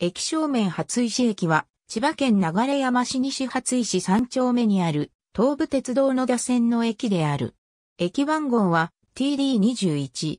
駅正面初石駅は、千葉県流山市西初石三丁目にある、東武鉄道野田線の駅である。駅番号は TD21。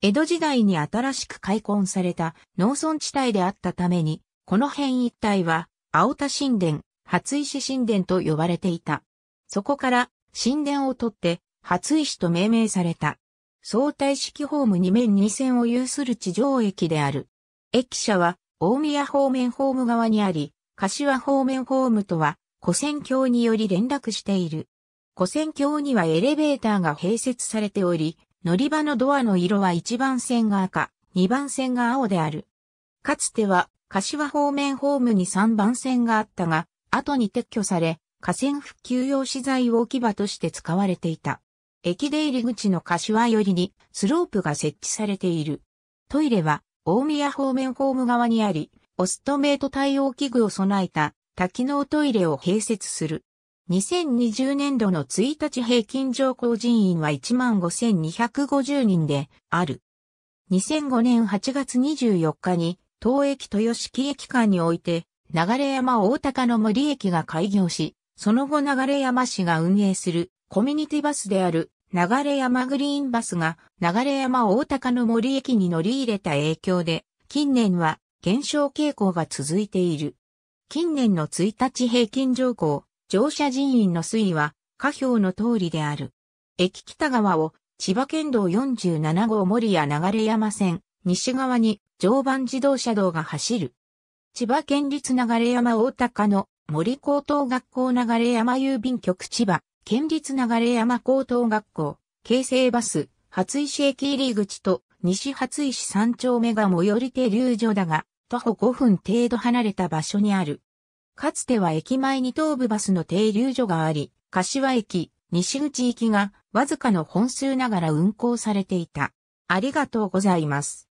江戸時代に新しく開墾された農村地帯であったために、この辺一帯は、青田神殿、初石神殿と呼ばれていた。そこから、神殿を取って、初石と命名された。相対式ホーム2面2線を有する地上駅である。駅舎は大宮方面ホーム側にあり、柏方面ホームとは、古線橋により連絡している。古線橋にはエレベーターが併設されており、乗り場のドアの色は1番線が赤、2番線が青である。かつては、柏方面ホームに3番線があったが、後に撤去され、河川復旧用資材置き場として使われていた。駅出入り口の柏寄りにスロープが設置されている。トイレは大宮方面ホーム側にあり、オストメイト対応器具を備えた多機能トイレを併設する。2020年度の1日平均乗降人員は15,250人である。2005年8月24日に、東駅豊敷駅間において、流山大高の森駅が開業し、その後流山市が運営するコミュニティバスである流山グリーンバスが流山大高の森駅に乗り入れた影響で、近年は減少傾向が続いている。近年の1日平均乗降、乗車人員の推移は下表の通りである。駅北側を千葉県道47号森谷流山線、西側に常磐自動車道が走る。千葉県立流山大高の森高等学校流山郵便局千葉県立流山高等学校、京成バス、初石駅入り口と西初石三丁目が最寄り停留所だが、徒歩5分程度離れた場所にある。かつては駅前に東部バスの停留所があり、柏駅、西口行きがわずかの本数ながら運行されていた。ありがとうございます。